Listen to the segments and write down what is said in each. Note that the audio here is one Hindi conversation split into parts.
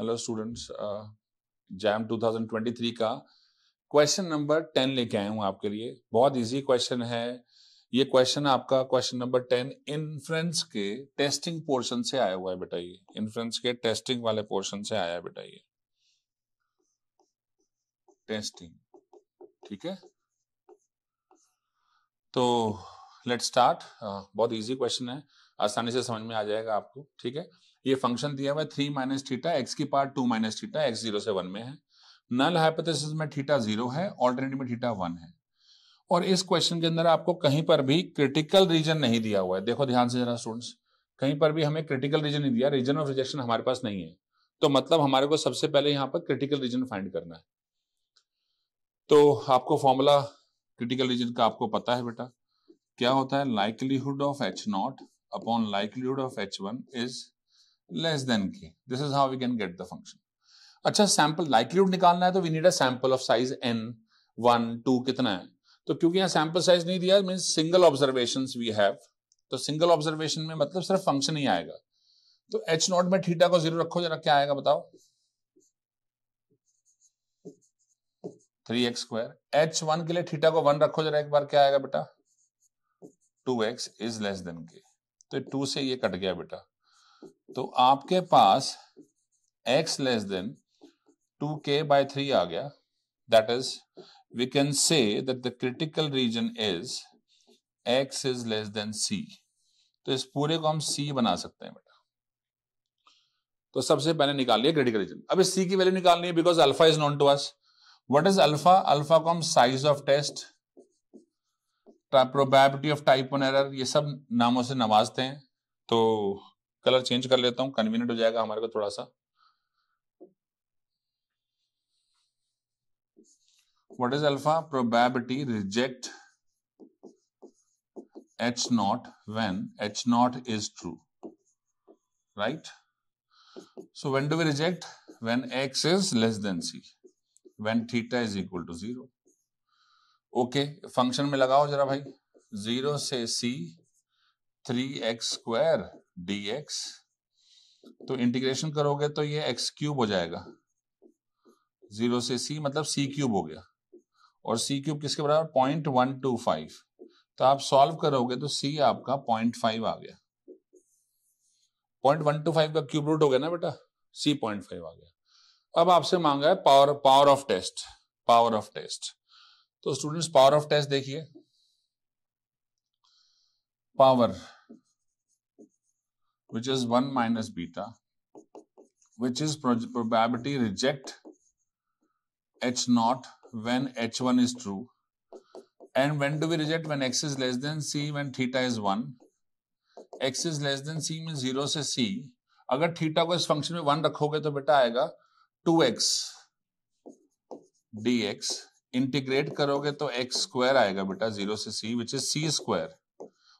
हेलो स्टूडेंट्स जैम 2023 का क्वेश्चन नंबर 10 लेके आया हूँ आपके लिए बहुत इजी क्वेश्चन है ये क्वेश्चन आपका क्वेश्चन नंबर 10 इन्फ्रेंस के टेस्टिंग पोर्शन से आया हुआ है बेटा ये इन्फ्रेंस के टेस्टिंग वाले पोर्शन से आया है बेटा ये टेस्टिंग ठीक है तो लेट स्टार्ट uh, बहुत इजी क्वेश्चन है आसानी से समझ में आ जाएगा आपको ठीक है ये फंक्शन दिया हुआ है थ्री माइनस थीटा एक्स की part two minus theta x zero से वन में है नल हाइपोथेसिस में थीटा जीरो है ऑल्टरनेटिव में थीटा वन है और इस क्वेश्चन के अंदर आपको कहीं पर भी क्रिटिकल रीजन नहीं दिया हुआ है देखो ध्यान से जरा स्टूडेंट्स कहीं पर भी हमें क्रिटिकल रीजन नहीं दिया रीजन ऑफ रिजेक्शन हमारे पास नहीं है तो मतलब हमारे को सबसे पहले यहाँ पर क्रिटिकल रीजन फाइंड करना है तो आपको फॉर्मूला क्रिटिकल रीजन का आपको पता है बेटा क्या होता है likelihood of H not upon likelihood of h1 is less than k. This is how we can get the function. अच्छा सैंपल लाइकलीहुड निकालना है तो we need a sample of size n one two कितना है तो क्योंकि यहाँ सैंपल साइज नहीं दिया mean single observation we have तो सिंगल ऑब्जर्वेशन में मतलब सिर्फ फंक्शन ही आएगा तो एच नॉट में थीटा को जीरो रखो जरा क्या आएगा बताओ three x square H one के लिए थीटा को वन रखो जरा एक बार क्या आएगा बेटा two x is less than k तो टू से ये कट गया बेटा तो आपके पास x less than two k by three आ गया that is we can say that the critical region is x is less than c तो इस पूरे को हम सी बना सकते हैं बेटा तो सबसे पहले निकाल लिया क्रिटिकल रीजन अब इस सी की वैल्यू निकालनी है because alpha is known to us what is alpha alpha को हम size of test probability of type one error ये सब नामों से नवाजते हैं तो कलर चेंज कर लेता हूं कन्वीनियंट हो जाएगा हमारे को थोड़ा सा what is alpha probability reject H not when H not is true right so when do we reject when x is less than c when theta is equal to zero okay function में लगाओ जरा भाई जीरो से c three x square d x तो इंटीग्रेशन करोगे तो ये एक्स क्यूब हो जाएगा जीरो से सी मतलब सी क्यूब हो गया और सी क्यूब किसके बराबर पॉइंट वन टू फाइव तो आप सॉल्व करोगे तो सी आपका पॉइंट फाइव आ गया पॉइंट वन टू फाइव का क्यूब रूट हो गया ना बेटा सी पॉइंट फाइव आ गया अब आपसे मांगा है power power of test power of test तो स्टूडेंट्स पावर ऑफ टेस्ट देखिए power which is one minus beta which is probability reject H not when H one is true and when do we reject when x is less than c when theta is one x is less than c mean zero से सी अगर थीटा को इस फंक्शन में वन रखोगे तो बेटा आएगा two x d x integrate करोगे तो एक्स स्क्वायर आएगा बेटा जीरो से सी विच इज सी स्क्वायर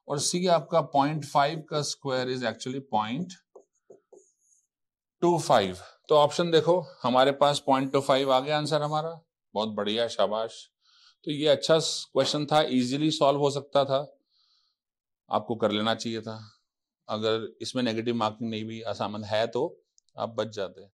और सी आपका पॉइंट फाइव का square is actually point two five तो ऑप्शन देखो हमारे पास पॉइंट टू फाइव आ गया आंसर हमारा बहुत बढ़िया शाबाश तो ये अच्छा क्वेश्चन था इजीली सॉल्व हो सकता था आपको कर लेना चाहिए था अगर इसमें नेगेटिव मार्किंग नहीं भी असामन है तो आप बच जाते